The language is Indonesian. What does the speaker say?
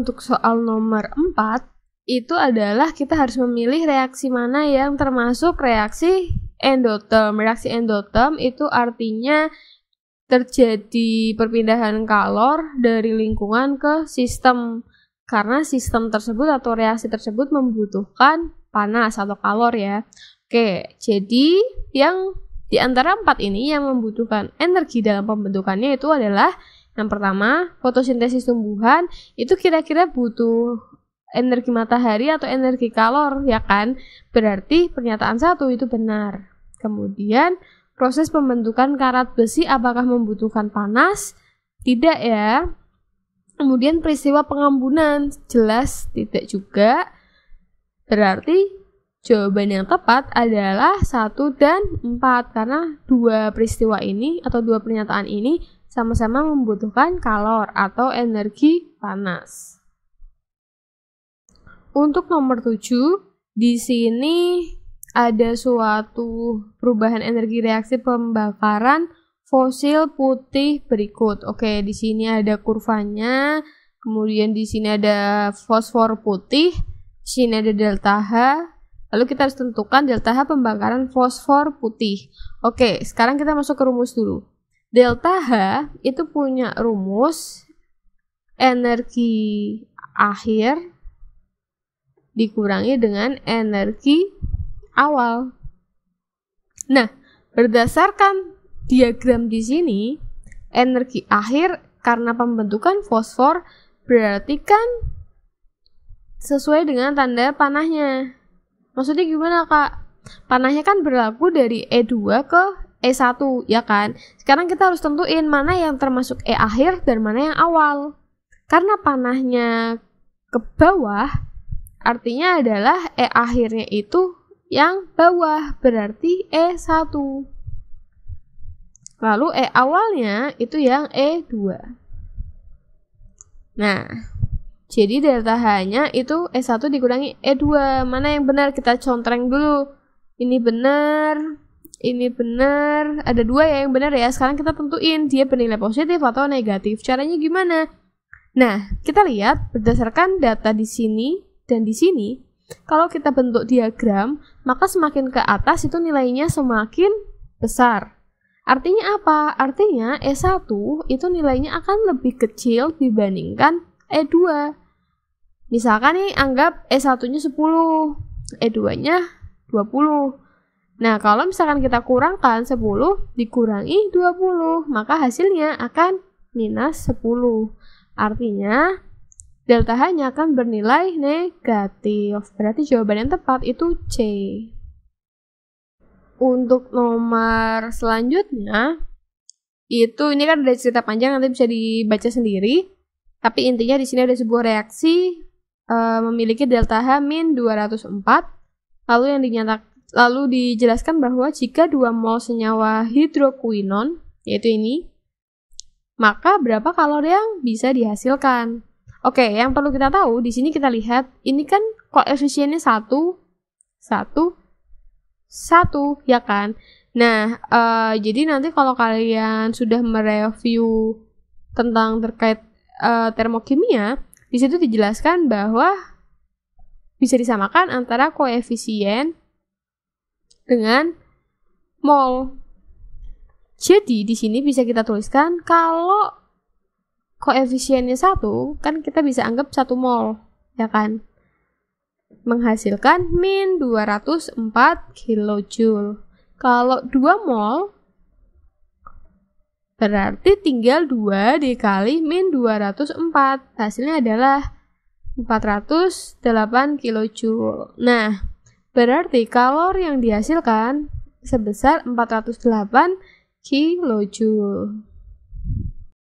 untuk soal nomor 4 itu adalah kita harus memilih reaksi mana yang termasuk reaksi endoterm. Reaksi endoterm itu artinya terjadi perpindahan kalor dari lingkungan ke sistem karena sistem tersebut atau reaksi tersebut membutuhkan panas atau kalor ya. Oke, jadi yang di antara empat ini yang membutuhkan energi dalam pembentukannya itu adalah yang pertama, fotosintesis tumbuhan itu kira-kira butuh energi matahari atau energi kalor, ya kan? Berarti pernyataan satu itu benar. Kemudian, proses pembentukan karat besi apakah membutuhkan panas? Tidak ya. Kemudian peristiwa pengambunan jelas tidak juga. Berarti jawaban yang tepat adalah 1 dan 4 karena dua peristiwa ini atau dua pernyataan ini sama-sama membutuhkan kalor atau energi panas. Untuk nomor 7, di sini ada suatu perubahan energi reaksi pembakaran fosil putih berikut. Oke, di sini ada kurvanya, kemudian di sini ada fosfor putih, di sini ada delta H, lalu kita harus tentukan delta H pembakaran fosfor putih. Oke, sekarang kita masuk ke rumus dulu. Delta H itu punya rumus energi akhir dikurangi dengan energi awal. Nah, berdasarkan diagram di sini, energi akhir karena pembentukan fosfor berarti kan sesuai dengan tanda panahnya. Maksudnya gimana, Kak? Panahnya kan berlaku dari E2 ke E1 ya kan sekarang kita harus tentuin mana yang termasuk E akhir dan mana yang awal karena panahnya ke bawah artinya adalah E akhirnya itu yang bawah berarti E1 lalu E awalnya itu yang E2 nah jadi delta H-nya itu E1 dikurangi E2. Mana yang benar? Kita contreng dulu. Ini benar, ini benar, ada dua ya yang benar ya. Sekarang kita tentuin dia bernilai positif atau negatif. Caranya gimana? Nah, kita lihat berdasarkan data di sini dan di sini, kalau kita bentuk diagram, maka semakin ke atas itu nilainya semakin besar. Artinya apa? Artinya E1 itu nilainya akan lebih kecil dibandingkan E2. Misalkan nih anggap E1-nya 10, E2-nya 20. Nah, kalau misalkan kita kurangkan 10 dikurangi 20, maka hasilnya akan minus 10. Artinya, delta H-nya akan bernilai negatif. Berarti jawaban yang tepat itu C. Untuk nomor selanjutnya, itu ini kan ada cerita panjang nanti bisa dibaca sendiri. Tapi intinya di sini ada sebuah reaksi e, memiliki delta H min 204 lalu yang dinyatakan Lalu dijelaskan bahwa jika dua mol senyawa hidroquinon yaitu ini, maka berapa kalori yang bisa dihasilkan. Oke, yang perlu kita tahu di sini kita lihat ini kan koefisiennya 1 1 1 ya kan. Nah, uh, jadi nanti kalau kalian sudah mereview tentang terkait uh, termokimia, di situ dijelaskan bahwa bisa disamakan antara koefisien dengan mol. Jadi di sini bisa kita tuliskan kalau koefisiennya satu, kan kita bisa anggap satu mol, ya kan? Menghasilkan min 204 kilojoule. Kalau 2 mol, berarti tinggal 2 dikali min 204. Hasilnya adalah 408 kilojoule. Nah, Berarti kalor yang dihasilkan sebesar 408 kilojoule.